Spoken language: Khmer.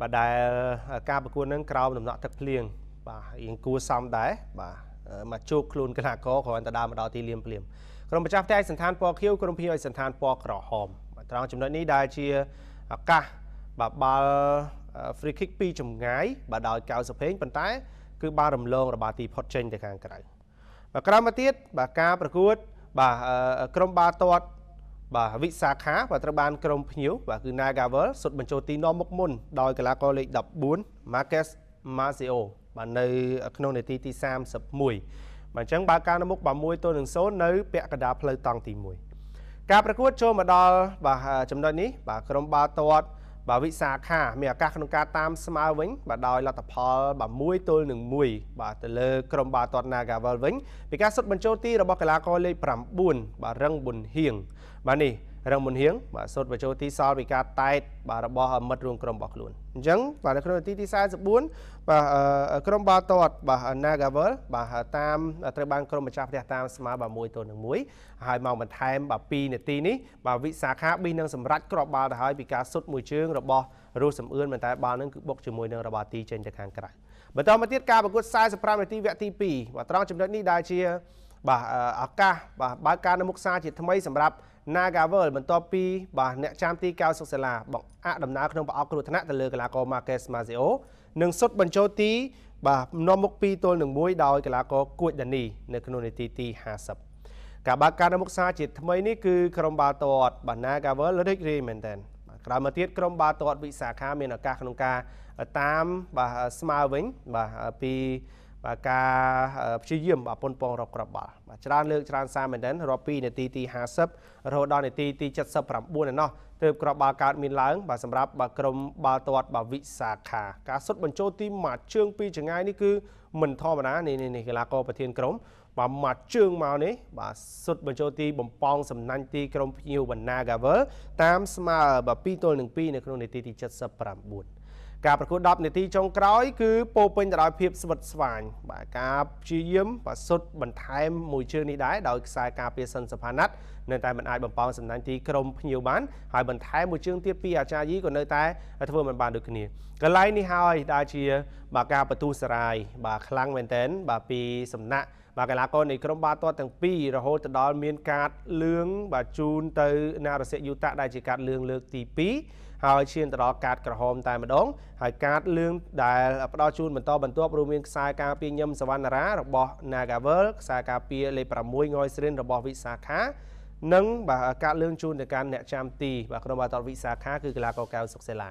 បាទដែលការប្រកួតនឹងក្រោមដំណក់ទឹកភ្លៀងបាទរៀងគួសមដែរបាទមកជោគខ្លួនកីឡាករគ្រាន់តែដើរមកដល់ទីលានភ្លាម ក្រុមម្ចាស់ផ្ទះឯកសណ្ឋានពណ៌ខៀវក្រុមភីឲ្យសណ្ឋានពណ៌ក្រហមបាទត្រង់ចំណុចនេះដែលជាឱកាសបាទបាល់ free kick ពីចម្ងាយបាទដោយកៅសុភេងប៉ុន្តែ គឺបានរំលង របាល់ទីផុតចេញទៅខាងក្រៅបាទក្រោយមកទៀតបាទការប្រកួតបាទក្រុមបាល់ទាត់បាទវិសាខាបាទត្រូវបានក្រុមភ្ញៀវបាទគឺ Nagavel សុទ្ធបញ្ចូលទីនាំមុខមុនដោយកីឡាករលេខ14 Marquez Marcio បាទនៅក្នុងនាទីទី31បាទអញ្ចឹងបើការនាំមុខបាទ1ទល់នឹង0នៅពាក់កណ្ដាលផ្លូវតង់ទី1ការប្រកួតចូលមកដល់បាទចំណុចនេះបាទក្រុមបាល់ទាត់បាទវិសាខាមានឱកាសក្នុងការតាមស្មើវិញបាទដោយលទ្ធផល បាទ1ទល់នឹង1បាទទៅលើក្រុមបាល់ទាត់ Nagavel វិញពីការសុទ្ធបញ្ចូលទីរបស់កីឡាករលេខ9បាទរឹងប៊ុនហៀងបាទនេះរឹងមុនហៀងបាទសូត្របញ្ចូលទីសល់ពីការតែតបាទរបស់មិត្តរួមក្រុមរបស់ខ្លួនអញ្ចឹងបាទនៅក្នុងនាទីទី44បាទក្រុមបាល់ទាត់បាទ Nagavel បាទតាមត្រូវបានក្រុមម្ចាស់ផ្ទះតាមស្មើបាទ1ទល់នឹង1ហើយមកបន្ថែមបាទ2នាទីនេះបាទវិសាខាប៊ីនឹងសម្រេចគ្រាប់បាល់ទៅហើយពីការសុតមួយជើងរបស់រស់សំអឿនប៉ុន្តែបាល់នឹងគឺបុកជាមួយនឹងរបស់ទីចេញទៅខាងក្រៅបន្តមកទៀតការប្រកួត45នាទីវគ្គទី2បាទត្រង់ចំណុចនេះដែលជាបាទឱកាសបាទបើកការនៅមុខសារជាថ្មីសម្រាប់ Nagavel បន្ទាប់ពីបាទអ្នកចាំទី90សិលាបង្អាក់ដំណើរក្នុងប្រអប់គ្រោះថ្នាក់ទៅលើកីឡាករ Marquez Mazio និងសុទ្ធបញ្ចូលទីបាទនាំមុខ2ទល់នឹង1ដោយកីឡាករគួចដានី នៅក្នុងនាទីទី50ការបើកការនៅមុខសារជាថ្មីនេះគឺក្រុមបាល់ទាត់បាទ Nagavel រីករាយមែនទែនក្រោយមកទៀតក្រុមបាល់ទាត់វិសាខាមានឱកាសក្នុងការតាមបាទស្មើវិញបាទពីបាទការព្យាយាមអពុនពងរកក្របបាល់បាទច្រើនលើកច្រើនសារមែនទែនរាប់ពីនាទីទី50រហូតដល់នាទីទី79ឯណោះទើបក្របបាល់កើតមានឡើងបាទសម្រាប់បាទក្រុមបាល់ទាត់បាទវិសាខាការសុទ្ធបញ្ចូលទីមួយជើងពីរចងាយនេះគឺមិនធម្មតានេះនេះកីឡាករប្រធានក្រុម បាទមួយជើងមកនេះបាទសុទ្ធបញ្ចូលទីបំពងសំណាញ់ទីក្រុមភ្ញៀវវណ្ណាកាវលតាមស្មើបាទ2ទល់នឹង2នៅក្នុងនាទីទី79ការប្រកួត10នាទីចុងក្រោយគឺពោពេញទៅដោយភាពស្វិតស្វាញបាទការព្យាយាមបាសុទ្ធបន្ថែមមួយជើងនេះដែរដោយខ្សែការពារសិនសផាណាត់នៅតែមិនអាចបំពងសំណាញ់ទីក្រុមភ្ញៀវបានហើយបន្ថែមមួយជើងទៀតពីអាចារ្យយីក៏នៅតែ ធ្វើមិនបានដូចគ្នាកន្លែងនេះហើយដែលជា បាទការបន្ទូសរាយបាទខ្លាំងមែនទែនបាទពីសំណាក់ បាទកីឡាករនៃក្រុមបាល់ទាត់ទាំងពីររហូតដល់មានការលឿងបាទជូនទៅណារសិយយុតាដែលជាការលឿងលើកទី2ហើយឈានទៅដល់កាតក្រហមតែម្ដងហើយកាតលឿងដែលផ្ដល់ជូនបន្តបន្ទាប់រួមមានខ្សែការពារញឹមសវណ្ណារារបស់ Nagavel ខ្សែការពារលេខ6ងយស្រិនរបស់វិសាខា និងបាទកាត់លឿងជូនទៅកាន់អ្នកចាំទីបាទក្រុមបាល់ទាត់វិសាខាគឺកីឡាករកៅសុកសេឡា